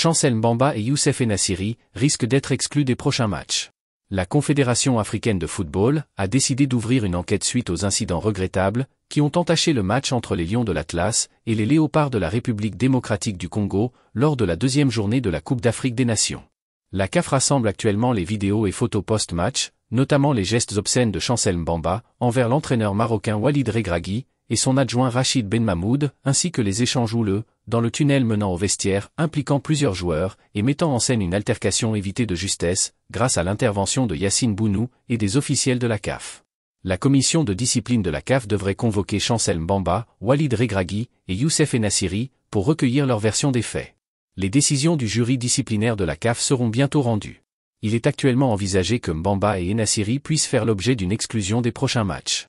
Chancel Mbamba et Youssef Enassiri risquent d'être exclus des prochains matchs. La Confédération africaine de football a décidé d'ouvrir une enquête suite aux incidents regrettables qui ont entaché le match entre les Lions de l'Atlas et les Léopards de la République démocratique du Congo lors de la deuxième journée de la Coupe d'Afrique des Nations. La CAF rassemble actuellement les vidéos et photos post-match, notamment les gestes obscènes de Chancel Mbamba envers l'entraîneur marocain Walid Regragui et son adjoint Rachid Ben Mahmoud, ainsi que les échanges houleux dans le tunnel menant au vestiaire, impliquant plusieurs joueurs, et mettant en scène une altercation évitée de justesse, grâce à l'intervention de Yacine Bounou et des officiels de la CAF. La commission de discipline de la CAF devrait convoquer Chancel Mbamba, Walid Regragui et Youssef Enassiri pour recueillir leur version des faits. Les décisions du jury disciplinaire de la CAF seront bientôt rendues. Il est actuellement envisagé que Mbamba et Enassiri puissent faire l'objet d'une exclusion des prochains matchs.